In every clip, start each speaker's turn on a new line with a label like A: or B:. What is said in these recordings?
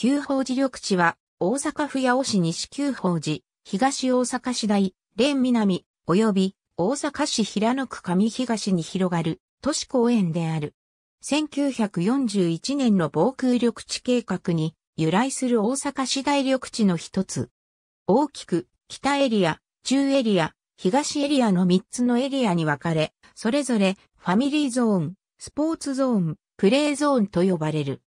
A: 旧宝寺緑地は、大阪府八尾市西旧宝寺、東大阪市大、連南、及び大阪市平野区上東に広がる都市公園である。1941年の防空緑地計画に由来する大阪市大緑地の一つ。大きく北エリア、中エリア、東エリアの三つのエリアに分かれ、それぞれファミリーゾーン、スポーツゾーン、プレーゾーンと呼ばれる。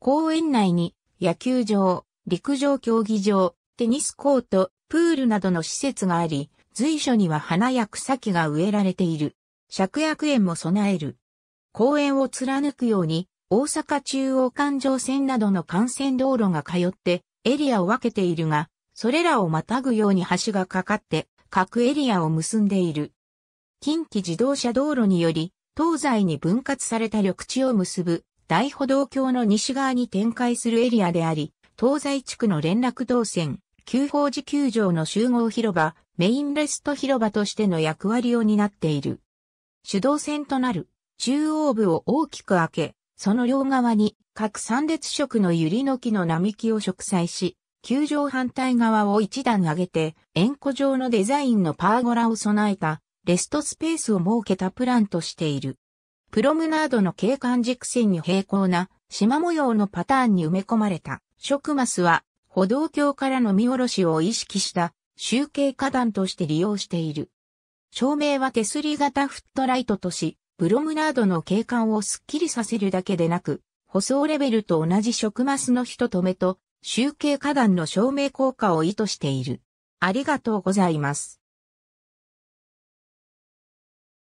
A: 公園内に野球場、陸上競技場、テニスコート、プールなどの施設があり、随所には花や草木が植えられている。借薬園も備える。公園を貫くように、大阪中央環状線などの幹線道路が通ってエリアを分けているが、それらをまたぐように橋がかかって各エリアを結んでいる。近畿自動車道路により、東西に分割された緑地を結ぶ大歩道橋の西側に展開するエリアであり、東西地区の連絡動線、旧法寺球場の集合広場、メインレスト広場としての役割を担っている。主導線となる中央部を大きく開け、その両側に各三列色の百合の木の並木を植栽し、球場反対側を一段上げて、円弧状のデザインのパーゴラを備えたレストスペースを設けたプランとしている。プロムナードの景観軸線に平行な縞模様のパターンに埋め込まれた。食マスは歩道橋からの見下ろしを意識した集計花壇として利用している。照明は手すり型フットライトとし、プロムナードの景観をスッキリさせるだけでなく、舗装レベルと同じ食マスの人止めと、集計花壇の照明効果を意図している。ありがとうございま
B: す。